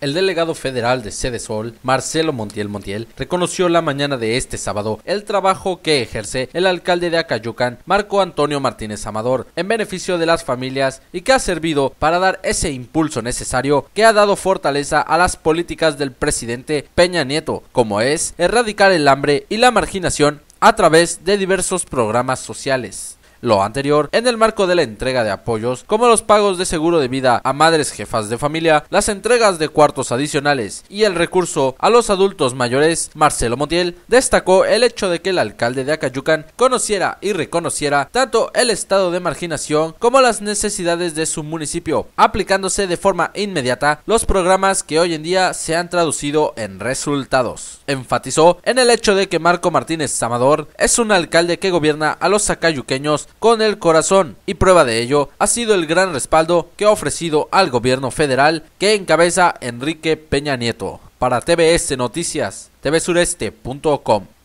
El delegado federal de Sede Sol, Marcelo Montiel Montiel, reconoció la mañana de este sábado el trabajo que ejerce el alcalde de Acayucan, Marco Antonio Martínez Amador, en beneficio de las familias y que ha servido para dar ese impulso necesario que ha dado fortaleza a las políticas del presidente Peña Nieto, como es erradicar el hambre y la marginación a través de diversos programas sociales lo anterior en el marco de la entrega de apoyos como los pagos de seguro de vida a madres jefas de familia, las entregas de cuartos adicionales y el recurso a los adultos mayores, Marcelo Motiel destacó el hecho de que el alcalde de Acayucan conociera y reconociera tanto el estado de marginación como las necesidades de su municipio, aplicándose de forma inmediata los programas que hoy en día se han traducido en resultados. Enfatizó en el hecho de que Marco Martínez Amador es un alcalde que gobierna a los acayuqueños con el corazón y prueba de ello ha sido el gran respaldo que ha ofrecido al gobierno federal que encabeza Enrique Peña Nieto. Para TBS Noticias, tvsureste.com.